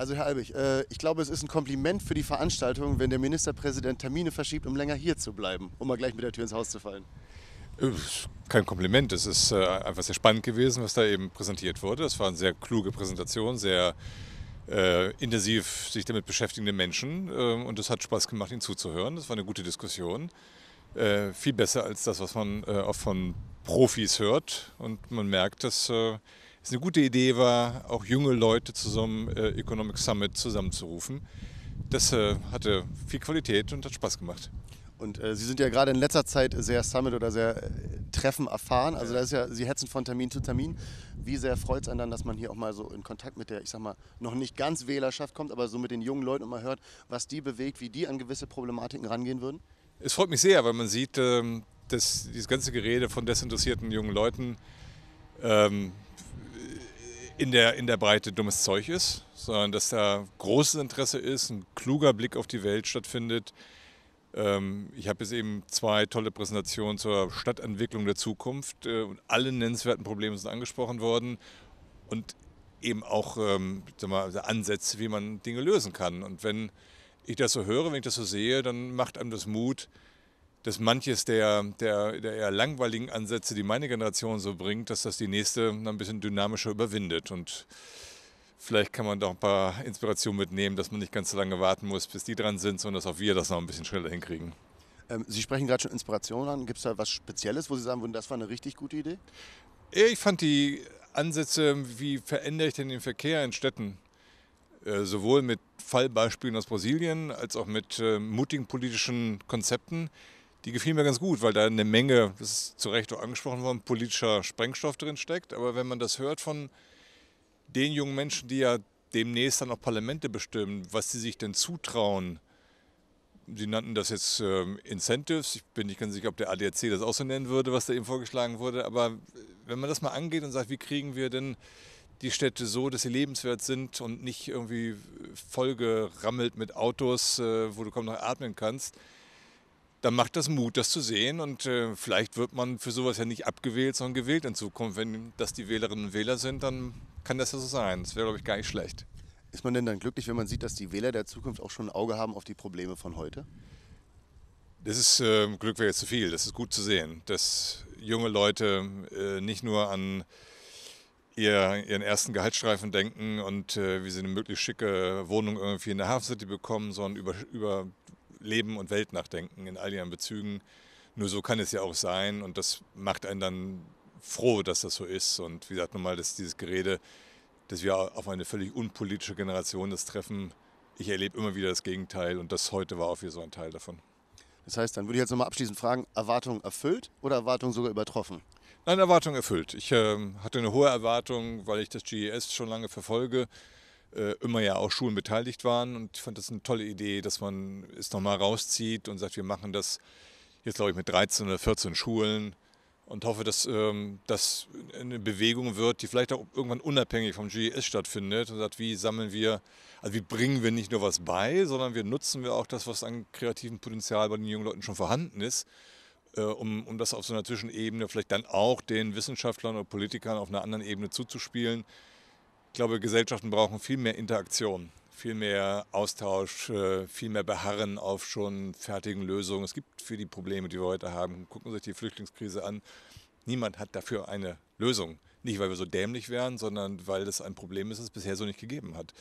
Also Herr Albig, äh, ich glaube, es ist ein Kompliment für die Veranstaltung, wenn der Ministerpräsident Termine verschiebt, um länger hier zu bleiben, um mal gleich mit der Tür ins Haus zu fallen. Äh, kein Kompliment, es ist äh, einfach sehr spannend gewesen, was da eben präsentiert wurde. Es war eine sehr kluge Präsentation, sehr äh, intensiv sich damit beschäftigende Menschen ähm, und es hat Spaß gemacht, ihnen zuzuhören. Das war eine gute Diskussion. Äh, viel besser als das, was man oft äh, von Profis hört und man merkt, dass es eine gute Idee war, auch junge Leute zusammen äh, Economic Summit zusammenzurufen. Das äh, hatte viel Qualität und hat Spaß gemacht. Und äh, Sie sind ja gerade in letzter Zeit sehr Summit oder sehr äh, Treffen erfahren. Also da ist ja, Sie hetzen von Termin zu Termin. Wie sehr freut es einen dann, dass man hier auch mal so in Kontakt mit der, ich sag mal, noch nicht ganz Wählerschaft kommt, aber so mit den jungen Leuten und mal hört, was die bewegt, wie die an gewisse Problematiken rangehen würden? Es freut mich sehr, weil man sieht, ähm, dass dieses ganze Gerede von desinteressierten jungen Leuten ähm, in der, in der Breite dummes Zeug ist, sondern dass da großes Interesse ist, ein kluger Blick auf die Welt stattfindet. Ähm, ich habe jetzt eben zwei tolle Präsentationen zur Stadtentwicklung der Zukunft äh, und alle nennenswerten Probleme sind angesprochen worden und eben auch ähm, mal, Ansätze, wie man Dinge lösen kann. Und wenn ich das so höre, wenn ich das so sehe, dann macht einem das Mut, dass manches der, der, der, eher langweiligen Ansätze, die meine Generation so bringt, dass das die nächste ein bisschen dynamischer überwindet. Und vielleicht kann man doch ein paar Inspirationen mitnehmen, dass man nicht ganz so lange warten muss, bis die dran sind, sondern dass auch wir das noch ein bisschen schneller hinkriegen. Ähm, Sie sprechen gerade schon Inspirationen an. Gibt es da was Spezielles, wo Sie sagen würden, das war eine richtig gute Idee? Ich fand die Ansätze, wie verändere ich denn den Verkehr in Städten, äh, sowohl mit Fallbeispielen aus Brasilien als auch mit äh, mutigen politischen Konzepten die gefiel mir ganz gut, weil da eine Menge, das ist zu Recht auch angesprochen worden, politischer Sprengstoff drin steckt. Aber wenn man das hört von den jungen Menschen, die ja demnächst dann auch Parlamente bestimmen, was sie sich denn zutrauen, Sie nannten das jetzt äh, Incentives. Ich bin nicht ganz sicher, ob der ADAC das auch so nennen würde, was da eben vorgeschlagen wurde. Aber äh, wenn man das mal angeht und sagt, wie kriegen wir denn die Städte so, dass sie lebenswert sind und nicht irgendwie äh, vollgerammelt mit Autos, äh, wo du kaum noch atmen kannst dann macht das Mut, das zu sehen. Und äh, vielleicht wird man für sowas ja nicht abgewählt, sondern gewählt in Zukunft. Wenn das die Wählerinnen und Wähler sind, dann kann das ja so sein. Das wäre, glaube ich, gar nicht schlecht. Ist man denn dann glücklich, wenn man sieht, dass die Wähler der Zukunft auch schon ein Auge haben auf die Probleme von heute? Das ist, äh, Glück wäre jetzt zu viel, das ist gut zu sehen, dass junge Leute äh, nicht nur an ihr, ihren ersten Gehaltsstreifen denken und äh, wie sie eine möglichst schicke Wohnung irgendwie in der Hafen City bekommen, sondern über, über Leben und Welt nachdenken in all ihren Bezügen. Nur so kann es ja auch sein und das macht einen dann froh, dass das so ist. Und wie gesagt, nochmal, dass dieses Gerede, dass wir auf eine völlig unpolitische Generation das treffen, ich erlebe immer wieder das Gegenteil und das heute war auch wieder so ein Teil davon. Das heißt, dann würde ich jetzt nochmal abschließend fragen, Erwartung erfüllt oder Erwartung sogar übertroffen? Nein, Erwartung erfüllt. Ich äh, hatte eine hohe Erwartung, weil ich das GES schon lange verfolge. Äh, immer ja auch Schulen beteiligt waren. Und ich fand das eine tolle Idee, dass man es nochmal rauszieht und sagt, wir machen das jetzt, glaube ich, mit 13 oder 14 Schulen und hoffe, dass ähm, das eine Bewegung wird, die vielleicht auch irgendwann unabhängig vom GES stattfindet und sagt, wie sammeln wir, also wie bringen wir nicht nur was bei, sondern wie nutzen wir auch das, was an kreativem Potenzial bei den jungen Leuten schon vorhanden ist, äh, um, um das auf so einer Zwischenebene vielleicht dann auch den Wissenschaftlern oder Politikern auf einer anderen Ebene zuzuspielen, ich glaube, Gesellschaften brauchen viel mehr Interaktion, viel mehr Austausch, äh, viel mehr Beharren auf schon fertigen Lösungen. Es gibt für die Probleme, die wir heute haben, gucken Sie sich die Flüchtlingskrise an, niemand hat dafür eine Lösung. Nicht, weil wir so dämlich wären, sondern weil das ein Problem ist, das es bisher so nicht gegeben hat.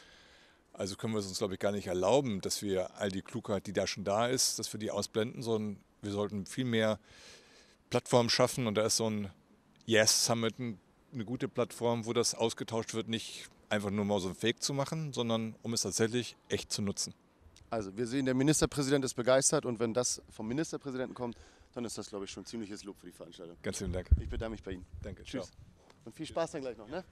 Also können wir es uns, glaube ich, gar nicht erlauben, dass wir all die Klugheit, die da schon da ist, dass wir die ausblenden, sondern wir sollten viel mehr Plattformen schaffen. Und da ist so ein Yes Summit ein eine gute Plattform, wo das ausgetauscht wird, nicht einfach nur mal so ein Fake zu machen, sondern um es tatsächlich echt zu nutzen. Also wir sehen, der Ministerpräsident ist begeistert und wenn das vom Ministerpräsidenten kommt, dann ist das, glaube ich, schon ziemliches Lob für die Veranstaltung. Ganz vielen Dank. Ich bedanke mich bei Ihnen. Danke. Tschüss. Ciao. Und viel Spaß dann gleich noch, ne?